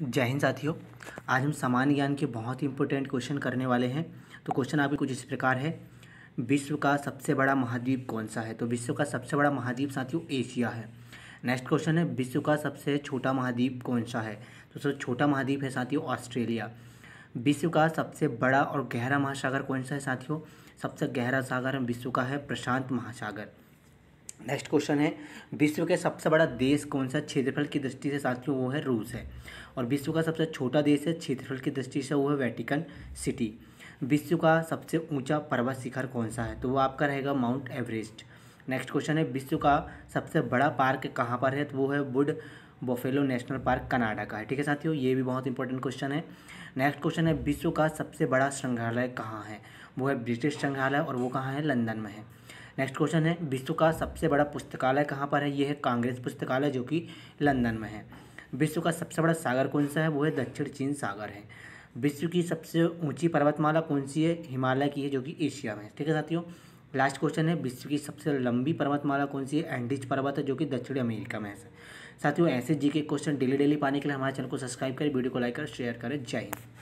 जय हिंद साथियों आज हम सामान्य ज्ञान के बहुत ही इंपॉर्टेंट क्वेश्चन करने वाले हैं तो क्वेश्चन आपके कुछ इस प्रकार है विश्व का सबसे बड़ा महाद्वीप कौन सा है तो विश्व का सबसे बड़ा महाद्वीप साथियों एशिया है नेक्स्ट क्वेश्चन है विश्व का सबसे छोटा महाद्वीप कौन सा है तो सर छोटा महाद्वीप है साथियों ऑस्ट्रेलिया विश्व का सबसे बड़ा और गहरा महासागर कौन सा है साथियों सबसे गहरा सागर विश्व का है प्रशांत महासागर नेक्स्ट क्वेश्चन है विश्व के सबसे बड़ा देश कौन सा क्षेत्रफल की दृष्टि से साथियों वो है रूस है और विश्व का सबसे छोटा देश है क्षेत्रफल की दृष्टि से वो है वेटिकन सिटी विश्व का सबसे ऊंचा पर्वत शिखर कौन सा है तो वो आपका रहेगा माउंट एवरेस्ट नेक्स्ट क्वेश्चन है विश्व का सबसे बड़ा पार्क कहाँ पर है तो वो है Wood Buffalo National Park Canada का है ठीक है साथियों ये भी बहुत इंपॉर्टेंट क्वेश्चन है नेक्स्ट क्वेश्चन है विश्व का सबसे बड़ा संग्रहालय कहाँ है वो है ब्रिटिश संग्रहालय और वो कहाँ है लंदन में है नेक्स्ट क्वेश्चन है विश्व का सबसे बड़ा पुस्तकालय कहाँ पर है यह है कांग्रेस पुस्तकालय जो कि लंदन में है विश्व का सबसे बड़ा सागर कौन सा है वो है दक्षिण चीन सागर है विश्व की सबसे ऊंची पर्वतमाला कौन सी है हिमालय की है जो कि एशिया में है ठीक है साथियों लास्ट क्वेश्चन है विश्व की सबसे लंबी पर्वतमाला कौन सी है एंडिज पर्वत है जो कि दक्षिण अमेरिका में है साथियों ऐसे जी के क्वेश्चन डेली डेली पाने के लिए हमारे चैनल को सब्सक्राइब करें वीडियो को लाइक करें शेयर करें जय हिंद